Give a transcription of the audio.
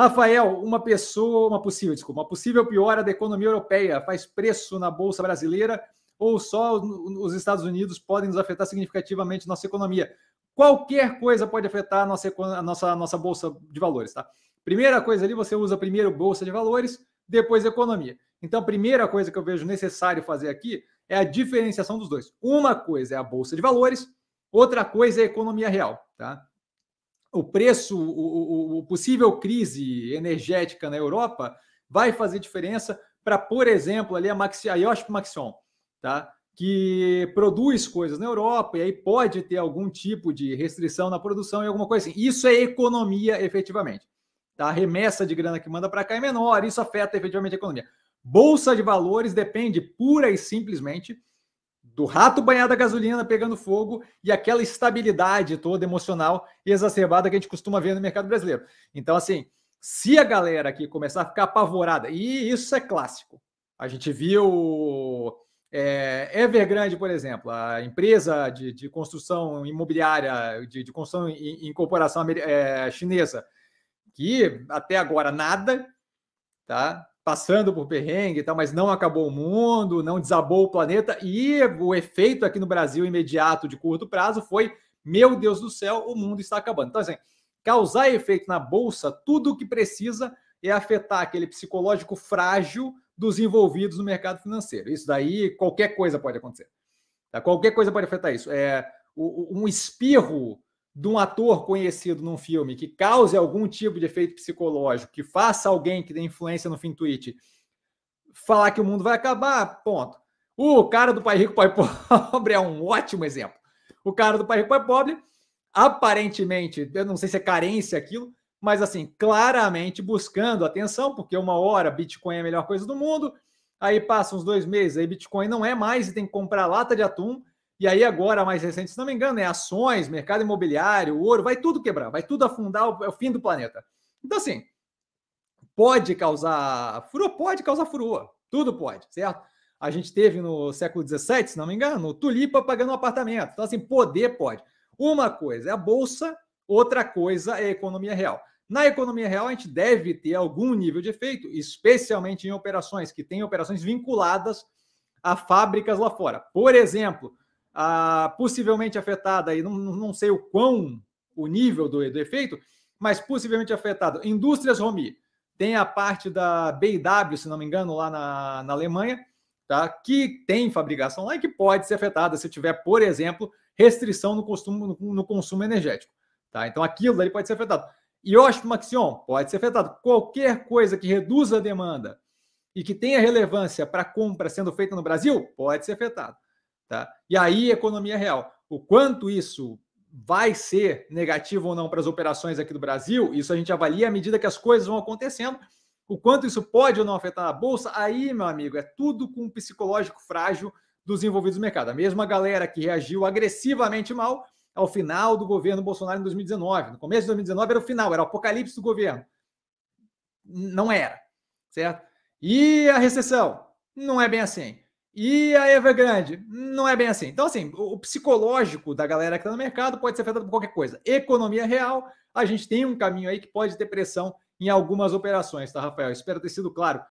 Rafael, uma pessoa, uma possível, desculpa, uma possível piora da economia europeia faz preço na bolsa brasileira ou só os Estados Unidos podem nos afetar significativamente nossa economia? Qualquer coisa pode afetar a nossa, a nossa, a nossa bolsa de valores, tá? Primeira coisa ali, você usa primeiro bolsa de valores, depois economia. Então, a primeira coisa que eu vejo necessário fazer aqui é a diferenciação dos dois. Uma coisa é a bolsa de valores, outra coisa é a economia real, tá? o preço, o, o, o possível crise energética na Europa vai fazer diferença para, por exemplo, ali a, Maxi, a Yoshp Maxion, tá? que produz coisas na Europa e aí pode ter algum tipo de restrição na produção e alguma coisa assim. Isso é economia, efetivamente. Tá? A remessa de grana que manda para cá é menor, isso afeta efetivamente a economia. Bolsa de valores depende pura e simplesmente do rato banhado a gasolina pegando fogo e aquela estabilidade toda emocional e exacerbada que a gente costuma ver no mercado brasileiro. Então, assim, se a galera aqui começar a ficar apavorada, e isso é clássico, a gente viu é, Evergrande, por exemplo, a empresa de, de construção imobiliária, de, de construção em, corporação é, chinesa, que até agora nada, tá? passando por perrengue e tal, mas não acabou o mundo, não desabou o planeta. E o efeito aqui no Brasil imediato de curto prazo foi: meu Deus do céu, o mundo está acabando. Então, assim, causar efeito na bolsa, tudo o que precisa é afetar aquele psicológico frágil dos envolvidos no mercado financeiro. Isso daí, qualquer coisa pode acontecer. Tá? Qualquer coisa pode afetar isso. É, um espirro de um ator conhecido num filme que cause algum tipo de efeito psicológico, que faça alguém que dê influência no fim tweet falar que o mundo vai acabar, ponto. O cara do Pai Rico, Pai Pobre é um ótimo exemplo. O cara do Pai Rico, Pai Pobre, aparentemente, eu não sei se é carência aquilo, mas assim, claramente buscando atenção, porque uma hora Bitcoin é a melhor coisa do mundo, aí passa uns dois meses, aí Bitcoin não é mais e tem que comprar lata de atum, e aí, agora, mais recente, se não me engano, é ações, mercado imobiliário, ouro, vai tudo quebrar, vai tudo afundar, é o fim do planeta. Então, assim, pode causar furor? Pode causar furor. Tudo pode, certo? A gente teve no século XVII, se não me engano, tulipa pagando um apartamento. Então, assim, poder pode. Uma coisa é a bolsa, outra coisa é a economia real. Na economia real, a gente deve ter algum nível de efeito, especialmente em operações que têm operações vinculadas a fábricas lá fora. Por exemplo, ah, possivelmente afetada, e não, não sei o quão o nível do, do efeito, mas possivelmente afetado. Indústrias Romi, tem a parte da BW, se não me engano, lá na, na Alemanha, tá? que tem fabricação lá e que pode ser afetada se tiver, por exemplo, restrição no consumo, no, no consumo energético. Tá? Então aquilo ali pode ser afetado. Yoshi Maxion pode ser afetado. Qualquer coisa que reduza a demanda e que tenha relevância para compra sendo feita no Brasil pode ser afetado. Tá? E aí, economia real. O quanto isso vai ser negativo ou não para as operações aqui do Brasil, isso a gente avalia à medida que as coisas vão acontecendo. O quanto isso pode ou não afetar a bolsa, aí, meu amigo, é tudo com o psicológico frágil dos envolvidos no mercado. A mesma galera que reagiu agressivamente mal ao final do governo Bolsonaro em 2019. No começo de 2019 era o final, era o apocalipse do governo. Não era, certo? E a recessão? Não é bem assim. E a Evergrande? Não é bem assim. Então, assim, o psicológico da galera que está no mercado pode ser afetado por qualquer coisa. Economia real, a gente tem um caminho aí que pode ter pressão em algumas operações, tá, Rafael? Espero ter sido claro.